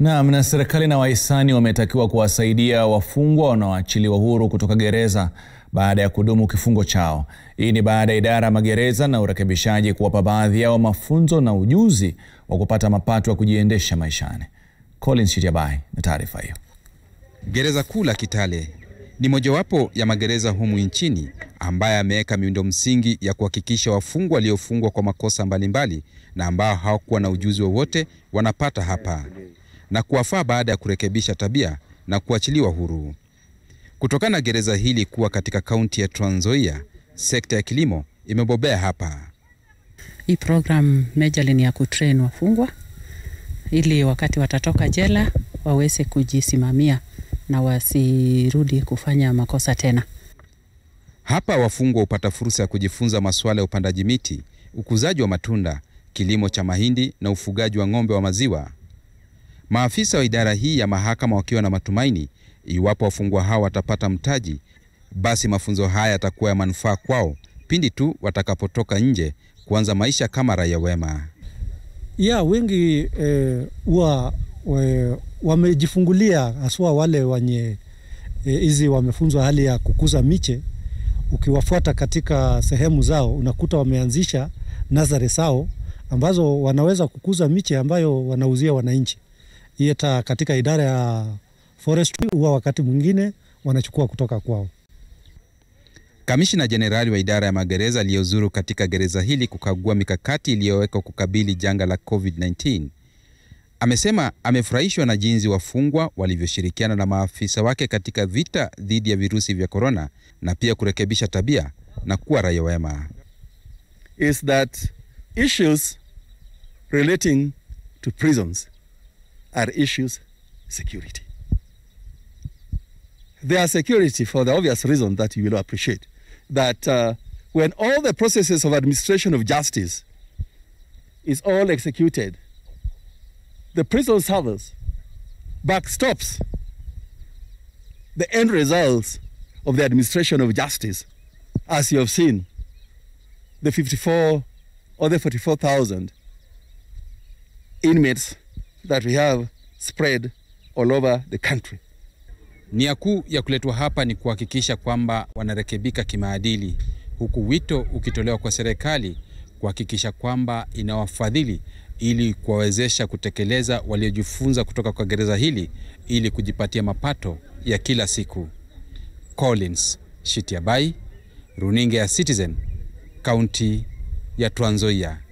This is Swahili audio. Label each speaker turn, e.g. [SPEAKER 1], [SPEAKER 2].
[SPEAKER 1] Naam, na serikali na wahisani wametakiwa kuwasaidia wafungwa wanaoachiliwa huru kutoka gereza baada ya kudumu kifungo chao. Hii ni baada ya idara ya magereza na urekebishaji kuwapa baadhi yao mafunzo na ujuzi wa kupata mapato ya kujiendesha maishani. Collins Shitabai na taarifa hiyo. Gereza kuu la Kitale ni mojawapo ya magereza humu nchini ambaye ameweka miundo msingi ya kuhakikisha wafungwa waliofungwa kwa makosa mbalimbali na ambao hawakuwa na ujuzi wowote wanapata hapa na kuwafaa baada ya kurekebisha tabia na kuachiliwa huru. Kutokana na gereza hili kuwa katika kaunti ya Trans Nzoia, sekta ya kilimo imebobea hapa. Hii program majorly ni ya kutrain wafungwa ili wakati watatoka jela waweze kujisimamia na wasirudi kufanya makosa tena. Hapa wafungwa hupata fursa ya kujifunza masuala ya upandaji miti, ukuzaji wa matunda, kilimo cha mahindi na ufugaji wa ng'ombe wa maziwa. Maafisa wa idara hii ya mahakama wakiwa na matumaini iwapo wafungwa hao watapata mtaji, basi mafunzo haya yatakuwa ya manufaa kwao pindi tu watakapotoka nje kuanza maisha kama raia wema.
[SPEAKER 2] Ya wengi huwa eh, wamejifungulia haswa wale wenye eh, hizi e, wamefunzwa hali ya kukuza miche. Ukiwafuata katika sehemu zao unakuta wameanzisha nazare zao ambazo wanaweza kukuza miche ambayo wanauzia wananchi yeta katika idara ya forestry huwa wakati mwingine wanachukua kutoka kwao.
[SPEAKER 1] Kamishina Jenerali wa idara ya magereza aliyozuru katika gereza hili kukagua mikakati iliyowekwa kukabili janga la COVID-19 amesema amefurahishwa na jinsi wafungwa walivyoshirikiana na maafisa wake katika vita dhidi ya virusi vya korona na pia kurekebisha tabia na kuwa raia wema.
[SPEAKER 3] Is that issues relating to prisons are issues security. They are security for the obvious reason that you will appreciate that uh, when all the processes of administration of justice is all executed, the prison service backstops the end results of the administration of justice, as you have seen, the 54 or the 44,000 inmates that we have spread all over the country.
[SPEAKER 1] Nia kuu ya kuletwa hapa ni kuhakikisha kwamba wanarekebika kimaadili, huku wito ukitolewa kwa serikali kuhakikisha kwamba inawafadhili ili kuwawezesha kutekeleza waliojifunza kutoka kwa gereza hili ili kujipatia mapato ya kila siku. Collins Shitiabai, runinga ya Citizen, kaunti ya Trans Nzoia.